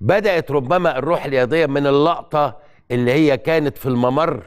بدأت ربما الروح الرياضية من اللقطة اللي هي كانت في الممر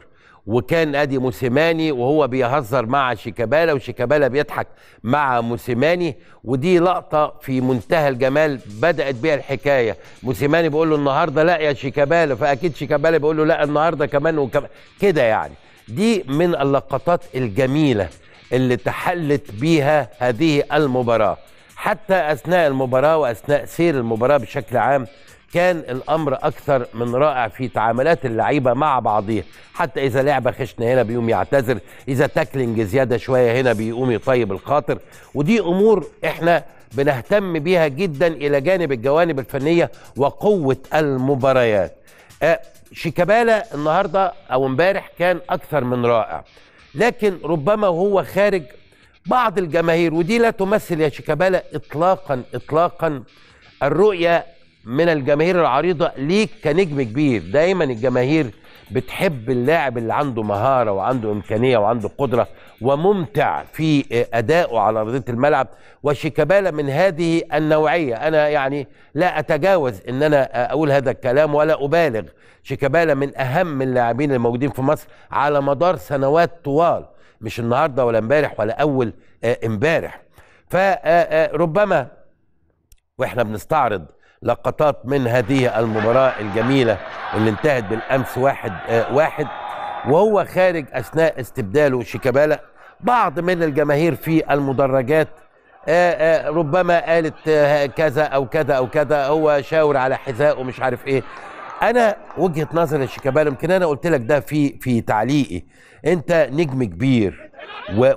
وكان ادي موسيماني وهو بيهزر مع شيكابالا وشيكابالا بيضحك مع موسيماني ودي لقطه في منتهى الجمال بدات بيها الحكايه موسيماني بيقول له النهارده لا يا شيكابالا فاكيد شيكابالا بيقول له لا النهارده كمان وكمان كده يعني دي من اللقطات الجميله اللي تحلت بيها هذه المباراه حتى اثناء المباراه واثناء سير المباراه بشكل عام كان الامر اكثر من رائع في تعاملات اللعيبه مع بعضيها حتى اذا لعبه خشنه هنا بيقوم يعتذر اذا تاكلينج زياده شويه هنا بيقوم يطيب الخاطر ودي امور احنا بنهتم بيها جدا الى جانب الجوانب الفنيه وقوه المباريات أه، شيكابالا النهارده او امبارح كان اكثر من رائع لكن ربما وهو خارج بعض الجماهير ودي لا تمثل يا شيكابالا اطلاقا اطلاقا الرؤيه من الجماهير العريضه ليك كنجم كبير دايما الجماهير بتحب اللاعب اللي عنده مهاره وعنده امكانيه وعنده قدره وممتع في ادائه على ارضيه الملعب وشيكابالا من هذه النوعيه انا يعني لا اتجاوز ان انا اقول هذا الكلام ولا ابالغ شيكابالا من اهم اللاعبين الموجودين في مصر على مدار سنوات طوال مش النهارده ولا امبارح ولا اول آه، امبارح فربما آه، آه، واحنا بنستعرض لقطات من هذه المباراة الجميلة اللي انتهت بالأمس واحد آه واحد وهو خارج أثناء استبداله شيكابالا بعض من الجماهير في المدرجات آه آه ربما قالت آه كذا أو كذا أو كذا هو شاور على حذاء ومش عارف إيه أنا وجهة نظري لشيكابالا يمكن أنا قلت لك ده في في تعليقي أنت نجم كبير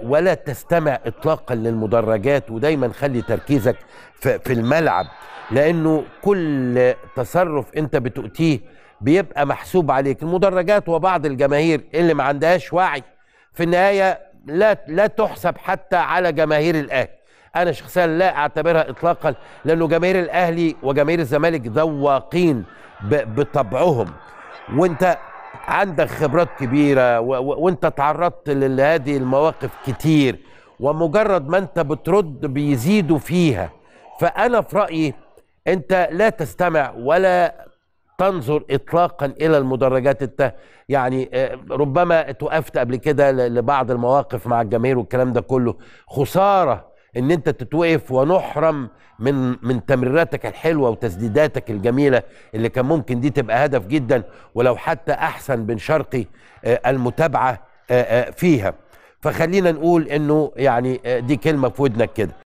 ولا تستمع اطلاقا للمدرجات ودايما خلي تركيزك في الملعب لانه كل تصرف انت بتؤتيه بيبقى محسوب عليك المدرجات وبعض الجماهير اللي ما عندهاش وعي في النهايه لا لا تحسب حتى على جماهير الاهلي انا شخصيا لا اعتبرها اطلاقا لانه جماهير الاهلي وجماهير الزمالك ذواقين بطبعهم وانت عندك خبرات كبيره وانت تعرضت لهذه المواقف كتير ومجرد ما انت بترد بيزيدوا فيها فانا في رايي انت لا تستمع ولا تنظر اطلاقا الى المدرجات الت... يعني آه، ربما اتوقفت قبل كده لبعض المواقف مع الجماهير والكلام ده كله خساره ان انت تتوقف ونحرم من من تمريراتك الحلوه وتسديداتك الجميله اللي كان ممكن دي تبقى هدف جدا ولو حتى احسن بن شرقي آه، المتابعه آه، آه، فيها فخلينا نقول انه يعني دي كلمه في ودنك كده